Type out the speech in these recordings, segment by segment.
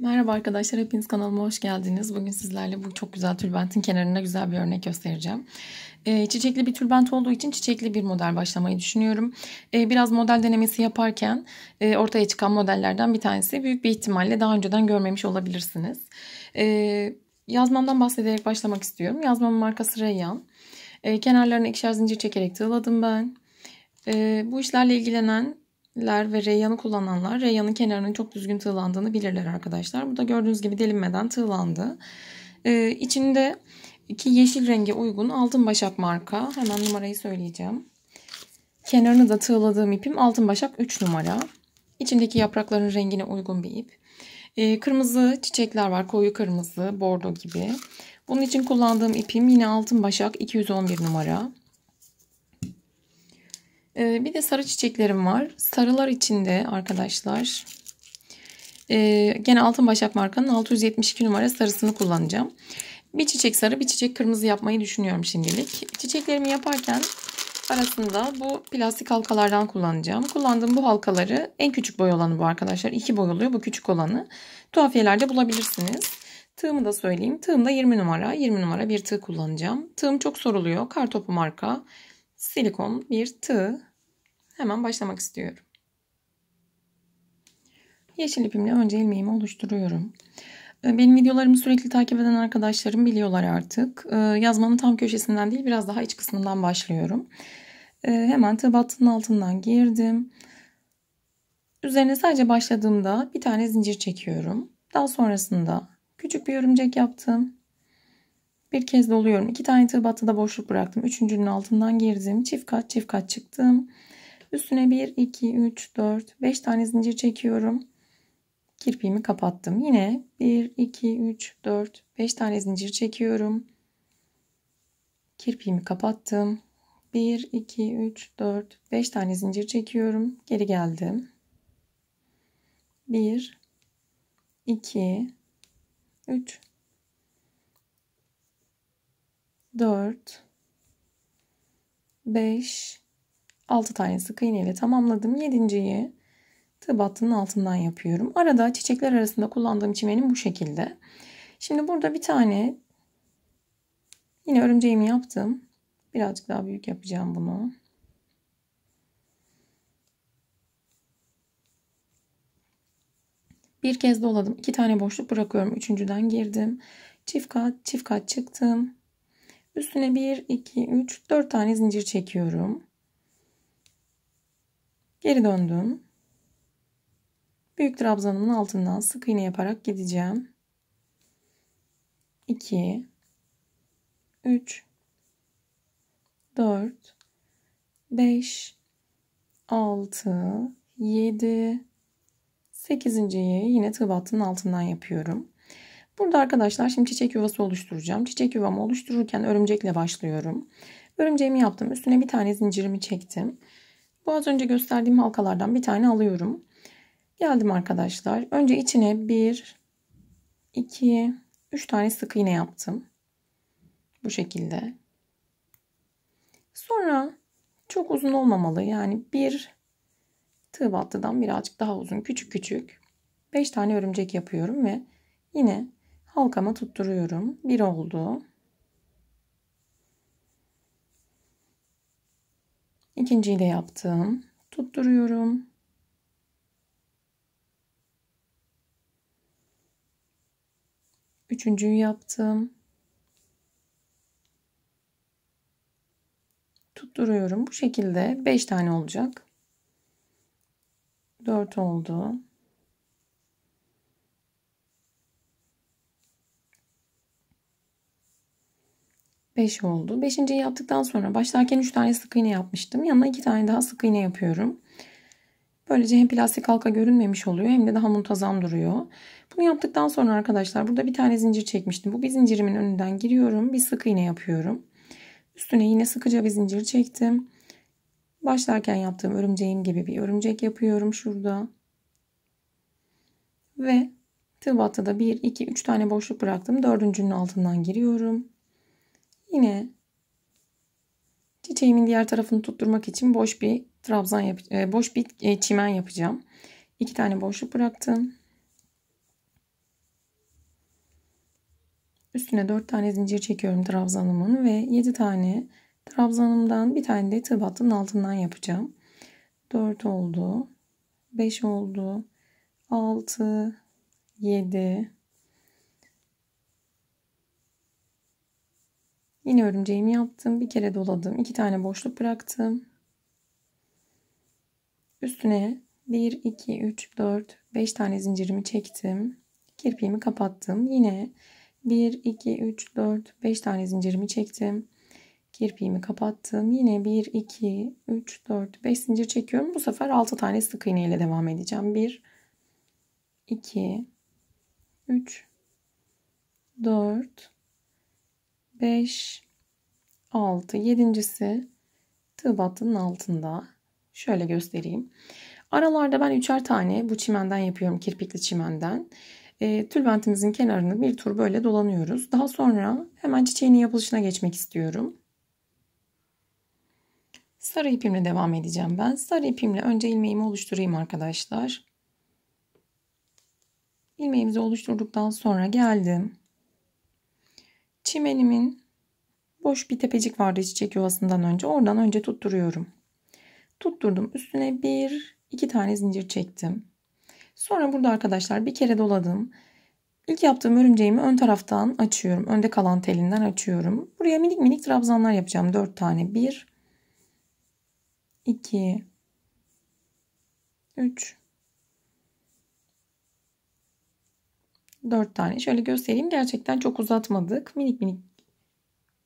Merhaba arkadaşlar, hepiniz kanalıma hoş geldiniz. Bugün sizlerle bu çok güzel tülbentin kenarına güzel bir örnek göstereceğim. Ee, çiçekli bir tülbent olduğu için çiçekli bir model başlamayı düşünüyorum. Ee, biraz model denemesi yaparken e, ortaya çıkan modellerden bir tanesi büyük bir ihtimalle daha önceden görmemiş olabilirsiniz. Ee, yazmamdan bahsederek başlamak istiyorum. Yazmamın markası Rayan. Kenarlarını ikişer zincir çekerek tığladım ben. bu işlerle ilgilenen ler ve reyyanı kullananlar reyyanın kenarının çok düzgün tığlandığını bilirler arkadaşlar. Bu da gördüğünüz gibi delinmeden tığlandı. Ee, içinde iki yeşil renge uygun altın başak marka. Hemen numarayı söyleyeceğim. Kenarını da tığladığım ipim altın başak 3 numara. İçindeki yaprakların rengine uygun bir ip. Ee, kırmızı çiçekler var. Koyu kırmızı, bordo gibi. Bunun için kullandığım ipim yine altın başak 211 numara. Ee, bir de sarı çiçeklerim var. Sarılar içinde arkadaşlar. Ee, gene altın başak markanın 672 numara sarısını kullanacağım. Bir çiçek sarı bir çiçek kırmızı yapmayı düşünüyorum şimdilik. Çiçeklerimi yaparken arasında bu plastik halkalardan kullanacağım. Kullandığım bu halkaları en küçük boy olanı bu arkadaşlar. 2 boy oluyor bu küçük olanı. Tuhafiyelerde bulabilirsiniz. Tığımı da söyleyeyim. Tığım da 20 numara. 20 numara bir tığ kullanacağım. Tığım çok soruluyor. Kartopu marka. Silikon bir tığ. Hemen başlamak istiyorum. Yeşil ipimle önce ilmeğimi oluşturuyorum. Ee, benim videolarımı sürekli takip eden arkadaşlarım biliyorlar artık. Ee, yazmanın tam köşesinden değil biraz daha iç kısmından başlıyorum. Ee, hemen tığ altından girdim. Üzerine sadece başladığımda bir tane zincir çekiyorum. Daha sonrasında küçük bir örümcek yaptım. Bir kez doluyorum. İki tane tığ battı da boşluk bıraktım. Üçüncünün altından girdim. Çift kat çift kat çıktım. Üstüne 1, 2, 3, 4, 5 tane zincir çekiyorum. Kirpiğimi kapattım. Yine 1, 2, 3, 4, 5 tane zincir çekiyorum. Kirpiğimi kapattım. 1, 2, 3, 4, 5 tane zincir çekiyorum. Geri geldim. 1, 2, 3, 4, 5, 6 tane sık iğne ile tamamladım. 7.yi tığ battının altından yapıyorum. Arada çiçekler arasında kullandığım çimenim bu şekilde. Şimdi burada bir tane yine örümceğimi yaptım. Birazcık daha büyük yapacağım bunu. Bir kez doladım. iki tane boşluk bırakıyorum. Üçüncüden girdim. Çift kat, çift kat çıktım. Üstüne bir, iki, üç, dört tane zincir çekiyorum. Geri döndüm. Büyük trabzanımın altından sık iğne yaparak gideceğim. 2 3 4 5 6 7 8.yi yine tığ battının altından yapıyorum. Burada arkadaşlar şimdi çiçek yuvası oluşturacağım. Çiçek yuvamı oluştururken örümcekle başlıyorum. Örümceğimi yaptım. Üstüne bir tane zincirimi çektim. Bu az önce gösterdiğim halkalardan bir tane alıyorum. Geldim arkadaşlar. Önce içine 1, 2, 3 tane sık iğne yaptım. Bu şekilde. Sonra çok uzun olmamalı. Yani bir tığ battıdan birazcık daha uzun küçük küçük 5 tane örümcek yapıyorum ve yine halkama tutturuyorum. 1 oldu. İkinciyi de yaptım. Tutturuyorum. Üçüncüyü yaptım. Tutturuyorum. Bu şekilde 5 tane olacak. 4 oldu. 5 oldu. 5.yi yaptıktan sonra başlarken 3 tane sık iğne yapmıştım. Yanına 2 tane daha sık iğne yapıyorum. Böylece hem plastik halka görünmemiş oluyor hem de daha muntazam duruyor. Bunu yaptıktan sonra arkadaşlar burada bir tane zincir çekmiştim. Bu bir zincirimin önünden giriyorum. Bir sık iğne yapıyorum. Üstüne yine sıkıca bir zincir çektim. Başlarken yaptığım örümceğim gibi bir örümcek yapıyorum şurada. Ve tığ da 1, 2, 3 tane boşluk bıraktım. Dördüncünün altından giriyorum. Yine çiçeğimin diğer tarafını tutturmak için boş bir trabzan yap e, boş bir e, çimen yapacağım. İki tane boşluk bıraktım. Üstüne 4 tane zincir çekiyorum trabzanımın ve 7 tane trabzanımdan bir tane de tığ altından yapacağım. 4 oldu. 5 oldu. 6 7 Yine örümceğimi yaptım. Bir kere doladım. iki tane boşluk bıraktım. Üstüne 1, 2, 3, 4, 5 tane zincirimi çektim. Kirpiğimi kapattım. Yine 1, 2, 3, 4, 5 tane zincirimi çektim. Kirpiğimi kapattım. Yine 1, 2, 3, 4, 5 zincir çekiyorum. Bu sefer 6 tane sık iğne ile devam edeceğim. 1, 2, 3, 4, 5, 6. Yedincisi tığ battının altında. Şöyle göstereyim. Aralarda ben üçer tane bu çimenden yapıyorum. Kirpikli çimenden. E, tülbentimizin kenarını bir tur böyle dolanıyoruz. Daha sonra hemen çiçeğin yapılışına geçmek istiyorum. Sarı ipimle devam edeceğim ben. Sarı ipimle önce ilmeğimi oluşturayım arkadaşlar. Ilmeğimizi oluşturduktan sonra geldim çimenimin boş bir tepecik vardı çiçek yuvasından önce. Oradan önce tutturuyorum. Tutturdum. Üstüne bir, iki tane zincir çektim. Sonra burada arkadaşlar bir kere doladım. İlk yaptığım örümceğimi ön taraftan açıyorum. Önde kalan telinden açıyorum. Buraya minik minik trabzanlar yapacağım. 4 tane. 1 2 3 4 tane. Şöyle göstereyim. Gerçekten çok uzatmadık. Minik minik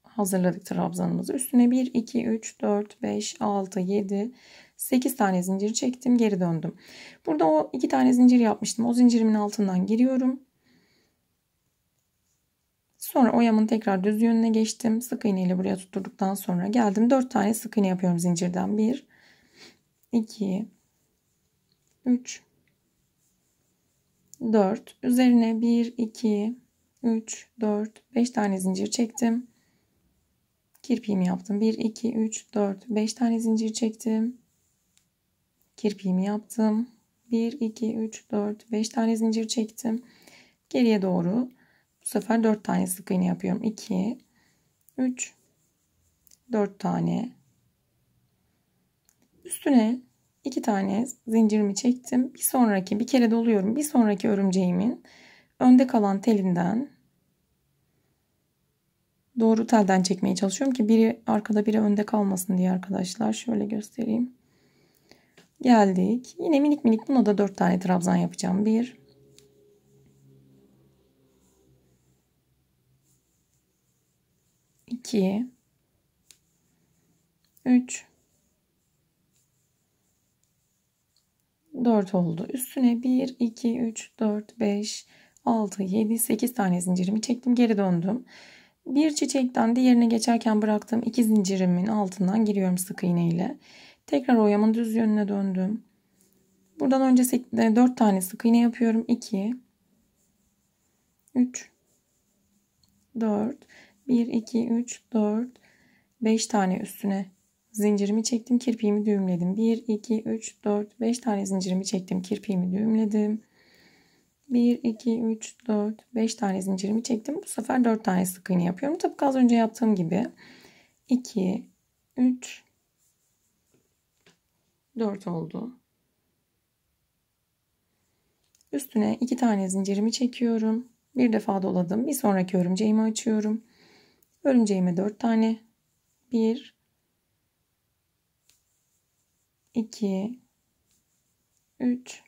hazırladık trabzanımızı. Üstüne 1, 2, 3, 4, 5, 6, 7, 8 tane zincir çektim. Geri döndüm. Burada o 2 tane zincir yapmıştım. O zincirimin altından giriyorum. Sonra oyamın tekrar düz yönüne geçtim. Sık iğne ile buraya tutturduktan sonra geldim. 4 tane sık iğne yapıyorum zincirden. 1, 2, 3, 4 üzerine 1 2 3 4 5 tane zincir çektim kirpiğimi yaptım 1 2 3 4 5 tane zincir çektim kirpiğimi yaptım 1 2 3 4 5 tane zincir çektim geriye doğru bu sefer 4 tane sık iğne yapıyorum 2 3 4 tane üstüne iki tane zincirimi çektim. Bir sonraki bir kere doluyorum. Bir sonraki örümceğimin önde kalan telinden doğru telden çekmeye çalışıyorum ki biri arkada biri önde kalmasın diye arkadaşlar. Şöyle göstereyim. Geldik. Yine minik minik buna da 4 tane trabzan yapacağım. 1 2 3 4 oldu. Üstüne 1, 2, 3, 4, 5, 6, 7, 8 tane zincirimi çektim. Geri döndüm. Bir çiçekten diğerine geçerken bıraktığım iki zincirimin altından giriyorum sık iğne ile. Tekrar oyamın düz yönüne döndüm. Buradan önce 4 e, tane sık iğne yapıyorum. 2 3 4 1 2 3 4 5 tane üstüne Zincirimi çektim, kirpiğimi düğümledim. 1, 2, 3, 4, 5 tane zincirimi çektim, kirpiğimi düğümledim. 1, 2, 3, 4, 5 tane zincirimi çektim. Bu sefer 4 tane sık iğne yapıyorum. Tıpkı az önce yaptığım gibi. 2, 3, 4 oldu. Üstüne 2 tane zincirimi çekiyorum. Bir defa doladım. Bir sonraki örümceğimi açıyorum. Örümceğime 4 tane. 1, 2 3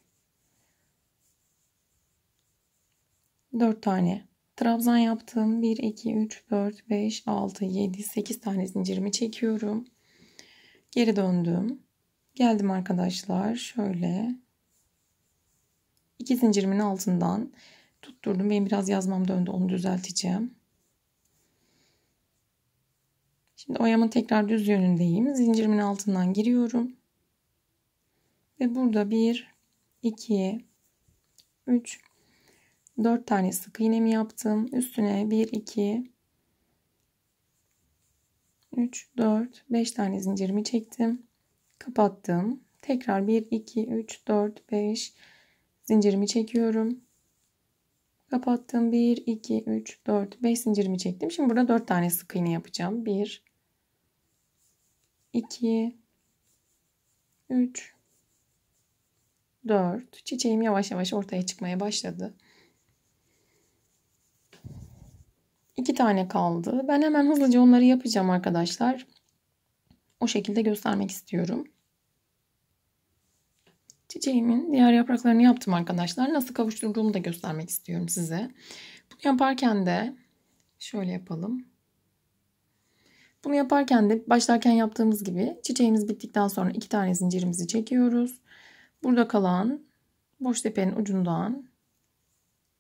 4 tane trabzan yaptım. 1 2 3 4 5 6 7 8 tane zincirimi çekiyorum. Geri döndüm. Geldim arkadaşlar. Şöyle iki zincirimin altından tutturdum. Benim biraz yazmam döndü. Onu düzelteceğim. Şimdi oyamın tekrar düz yönündeyim. Zincirimin altından giriyorum. Ve burada 1, 2, 3, 4 tane sık iğnemi yaptım. Üstüne 1, 2, 3, 4, 5 tane zincirimi çektim. Kapattım. Tekrar 1, 2, 3, 4, 5 zincirimi çekiyorum. Kapattım. 1, 2, 3, 4, 5 zincirimi çektim. Şimdi burada 4 tane sık iğne yapacağım. 1, 2, 3, 4. Çiçeğim yavaş yavaş ortaya çıkmaya başladı. 2 tane kaldı. Ben hemen hızlıca onları yapacağım arkadaşlar. O şekilde göstermek istiyorum. Çiçeğimin diğer yapraklarını yaptım arkadaşlar. Nasıl kavuşturduğumu da göstermek istiyorum size. Bunu yaparken de şöyle yapalım. Bunu yaparken de başlarken yaptığımız gibi çiçeğimiz bittikten sonra iki tane zincirimizi çekiyoruz. Burada kalan boş tepenin ucundan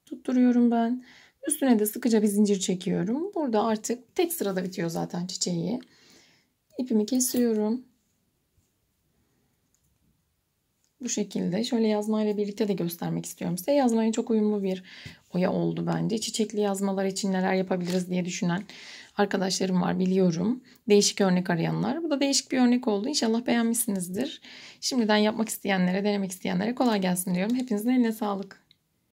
tutturuyorum ben. Üstüne de sıkıca bir zincir çekiyorum. Burada artık tek sırada bitiyor zaten çiçeği. İpimi kesiyorum. Bu şekilde. Şöyle yazmayla birlikte de göstermek istiyorum size. Yazmaya çok uyumlu bir oya oldu bence. Çiçekli yazmalar için neler yapabiliriz diye düşünen arkadaşlarım var biliyorum. Değişik örnek arayanlar. Bu da değişik bir örnek oldu. İnşallah beğenmişsinizdir. Şimdiden yapmak isteyenlere, denemek isteyenlere kolay gelsin diyorum. Hepinizin eline sağlık.